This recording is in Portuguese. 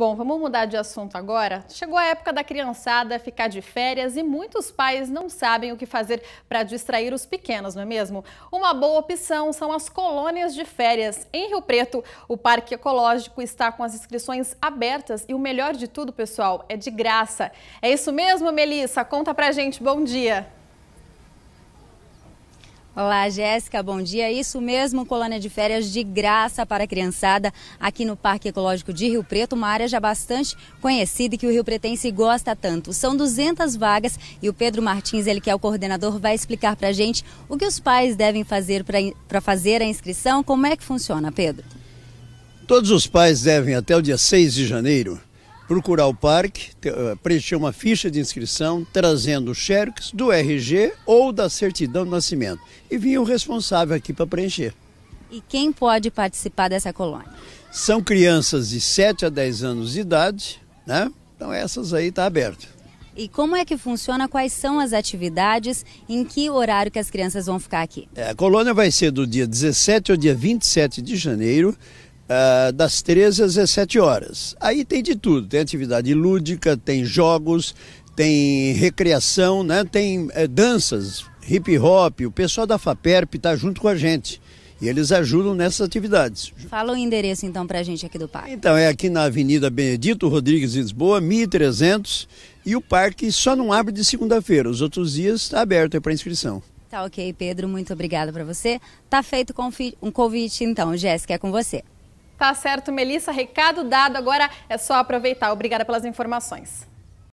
Bom, vamos mudar de assunto agora. Chegou a época da criançada ficar de férias e muitos pais não sabem o que fazer para distrair os pequenos, não é mesmo? Uma boa opção são as colônias de férias. Em Rio Preto, o Parque Ecológico está com as inscrições abertas e o melhor de tudo, pessoal, é de graça. É isso mesmo, Melissa? Conta pra gente. Bom dia. Olá, Jéssica, bom dia. Isso mesmo, colônia de férias de graça para a criançada aqui no Parque Ecológico de Rio Preto, uma área já bastante conhecida e que o Rio Pretense gosta tanto. São 200 vagas e o Pedro Martins, ele que é o coordenador, vai explicar para a gente o que os pais devem fazer para fazer a inscrição, como é que funciona, Pedro? Todos os pais devem, até o dia 6 de janeiro, procurar o parque, eh, preencher uma ficha de inscrição, trazendo o xerox do RG ou da certidão de nascimento. E vinha o responsável aqui para preencher. E quem pode participar dessa colônia? São crianças de 7 a 10 anos de idade, né? Então essas aí está aberto. E como é que funciona? Quais são as atividades? Em que horário que as crianças vão ficar aqui? É, a colônia vai ser do dia 17 ao dia 27 de janeiro. Ah, das 13 às 17 horas. Aí tem de tudo, tem atividade lúdica, tem jogos, tem recreação, né? tem é, danças, hip hop, o pessoal da FAPERP está junto com a gente. E eles ajudam nessas atividades. Fala o endereço então para a gente aqui do parque. Então é aqui na Avenida Benedito Rodrigues Lisboa, 1300, e o parque só não abre de segunda-feira, os outros dias está aberto é para inscrição. Tá ok, Pedro, muito obrigada para você. Tá feito um convite então, Jéssica, é com você. Tá certo, Melissa, recado dado. Agora é só aproveitar. Obrigada pelas informações.